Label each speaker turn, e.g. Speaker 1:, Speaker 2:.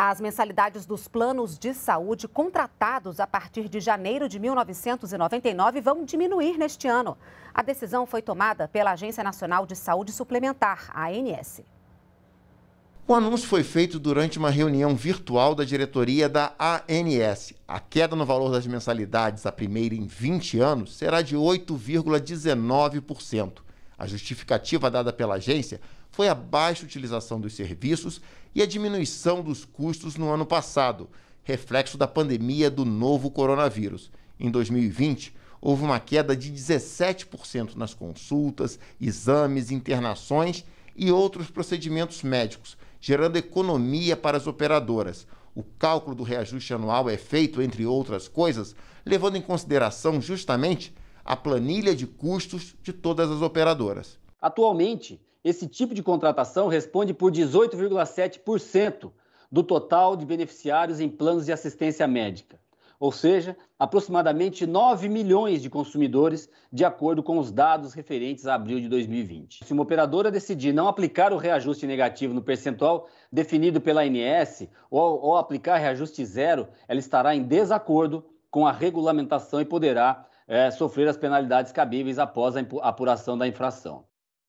Speaker 1: As mensalidades dos planos de saúde contratados a partir de janeiro de 1999 vão diminuir neste ano. A decisão foi tomada pela Agência Nacional de Saúde Suplementar, ANS.
Speaker 2: O anúncio foi feito durante uma reunião virtual da diretoria da ANS. A queda no valor das mensalidades, a primeira em 20 anos, será de 8,19%. A justificativa dada pela agência foi a baixa utilização dos serviços e a diminuição dos custos no ano passado, reflexo da pandemia do novo coronavírus. Em 2020, houve uma queda de 17% nas consultas, exames, internações e outros procedimentos médicos, gerando economia para as operadoras. O cálculo do reajuste anual é feito, entre outras coisas, levando em consideração justamente a planilha de custos de todas as operadoras.
Speaker 3: Atualmente, esse tipo de contratação responde por 18,7% do total de beneficiários em planos de assistência médica, ou seja, aproximadamente 9 milhões de consumidores, de acordo com os dados referentes a abril de 2020. Se uma operadora decidir não aplicar o reajuste negativo no percentual definido pela ANS ou, ou aplicar reajuste zero, ela estará em desacordo com a regulamentação e poderá é, sofrer as penalidades cabíveis após a apuração da infração.